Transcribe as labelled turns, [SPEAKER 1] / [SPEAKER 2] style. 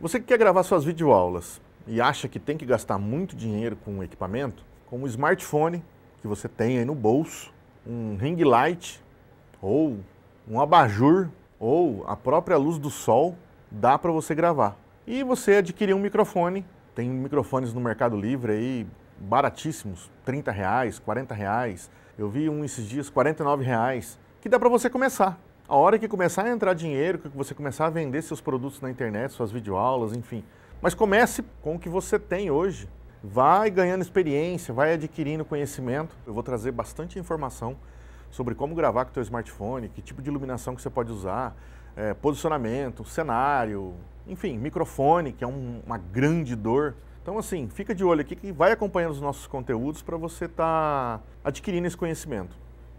[SPEAKER 1] Você que quer gravar suas videoaulas e acha que tem que gastar muito dinheiro com o equipamento, com um smartphone que você tem aí no bolso, um ring light ou um abajur ou a própria luz do sol, dá para você gravar. E você adquirir um microfone, tem microfones no Mercado Livre aí baratíssimos, 30 reais, 40 reais. Eu vi um esses dias, 49 reais, que dá para você começar a hora que começar a entrar dinheiro, que você começar a vender seus produtos na internet, suas videoaulas, enfim. Mas comece com o que você tem hoje. Vai ganhando experiência, vai adquirindo conhecimento. Eu vou trazer bastante informação sobre como gravar com o seu smartphone, que tipo de iluminação que você pode usar, é, posicionamento, cenário, enfim, microfone, que é um, uma grande dor. Então, assim, fica de olho aqui que vai acompanhando os nossos conteúdos para você estar tá adquirindo esse conhecimento.